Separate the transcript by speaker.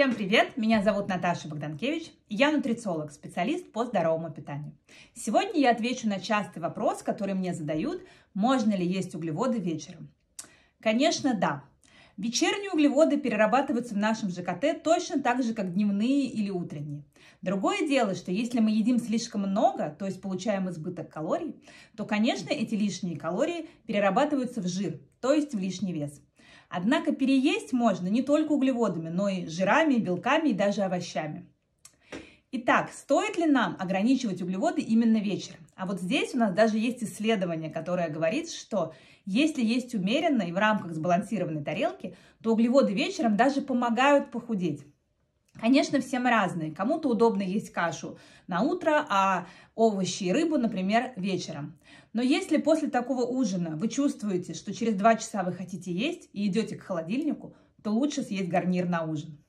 Speaker 1: Всем привет! Меня зовут Наташа Богданкевич, я нутрициолог, специалист по здоровому питанию. Сегодня я отвечу на частый вопрос, который мне задают, можно ли есть углеводы вечером. Конечно, да. Вечерние углеводы перерабатываются в нашем ЖКТ точно так же, как дневные или утренние. Другое дело, что если мы едим слишком много, то есть получаем избыток калорий, то, конечно, эти лишние калории перерабатываются в жир, то есть в лишний вес – Однако переесть можно не только углеводами, но и жирами, белками и даже овощами. Итак, стоит ли нам ограничивать углеводы именно вечером? А вот здесь у нас даже есть исследование, которое говорит, что если есть умеренно и в рамках сбалансированной тарелки, то углеводы вечером даже помогают похудеть. Конечно, всем разные. Кому-то удобно есть кашу на утро, а овощи и рыбу, например, вечером. Но если после такого ужина вы чувствуете, что через два часа вы хотите есть и идете к холодильнику, то лучше съесть гарнир на ужин.